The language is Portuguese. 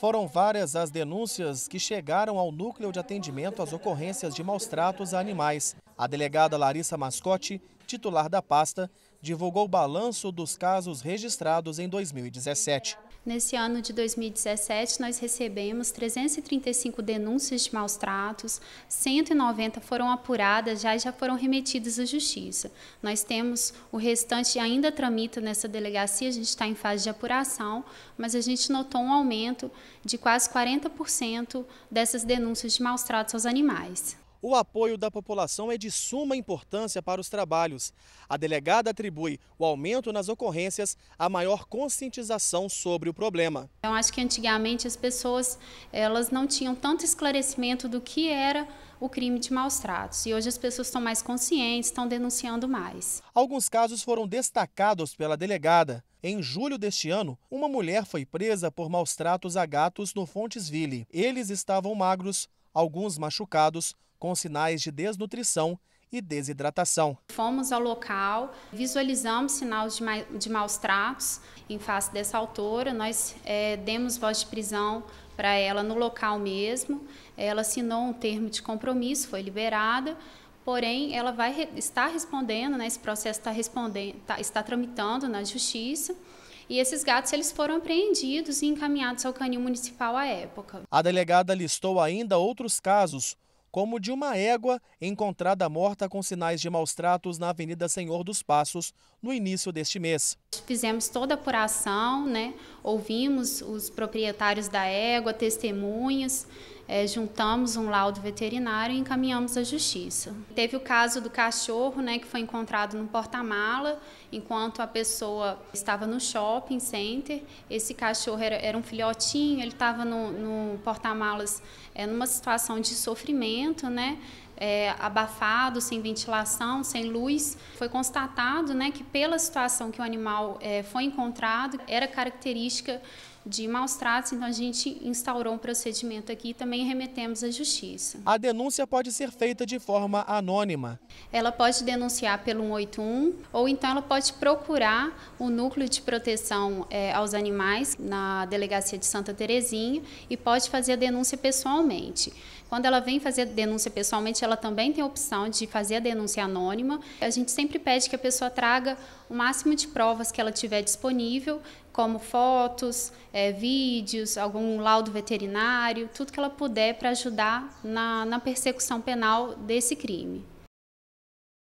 Foram várias as denúncias que chegaram ao núcleo de atendimento às ocorrências de maus tratos a animais. A delegada Larissa Mascotti, titular da pasta, divulgou o balanço dos casos registrados em 2017. Nesse ano de 2017, nós recebemos 335 denúncias de maus tratos, 190 foram apuradas já e já foram remetidas à justiça. Nós temos o restante ainda tramita nessa delegacia, a gente está em fase de apuração, mas a gente notou um aumento de quase 40% dessas denúncias de maus tratos aos animais o apoio da população é de suma importância para os trabalhos. A delegada atribui o aumento nas ocorrências à maior conscientização sobre o problema. Eu acho que antigamente as pessoas elas não tinham tanto esclarecimento do que era o crime de maus tratos. E hoje as pessoas estão mais conscientes, estão denunciando mais. Alguns casos foram destacados pela delegada. Em julho deste ano, uma mulher foi presa por maus tratos a gatos no Fontesville. Eles estavam magros, alguns machucados, com sinais de desnutrição e desidratação. Fomos ao local, visualizamos sinais de, ma de maus tratos em face dessa autora, nós é, demos voz de prisão para ela no local mesmo, ela assinou um termo de compromisso, foi liberada, porém ela vai re estar respondendo, né, esse processo está, respondendo, tá, está tramitando na justiça, e esses gatos eles foram apreendidos e encaminhados ao canil municipal à época. A delegada listou ainda outros casos como de uma égua encontrada morta com sinais de maus tratos na Avenida Senhor dos Passos, no início deste mês. Fizemos toda a apuração, né? ouvimos os proprietários da égua, testemunhas, é, juntamos um laudo veterinário e encaminhamos à justiça. Teve o caso do cachorro, né, que foi encontrado no porta-mala, enquanto a pessoa estava no shopping center. Esse cachorro era, era um filhotinho, ele estava no, no porta-malas é, numa situação de sofrimento, né? é, abafado, sem ventilação, sem luz. Foi constatado né, que, pela situação que o animal é, foi encontrado, era característica de maus tratos, então a gente instaurou um procedimento aqui e também remetemos à justiça. A denúncia pode ser feita de forma anônima. Ela pode denunciar pelo 181 ou então ela pode procurar o núcleo de proteção é, aos animais na delegacia de Santa Terezinha e pode fazer a denúncia pessoalmente. Quando ela vem fazer a denúncia pessoalmente, ela ela também tem a opção de fazer a denúncia anônima. A gente sempre pede que a pessoa traga o máximo de provas que ela tiver disponível, como fotos, é, vídeos, algum laudo veterinário, tudo que ela puder para ajudar na, na persecução penal desse crime.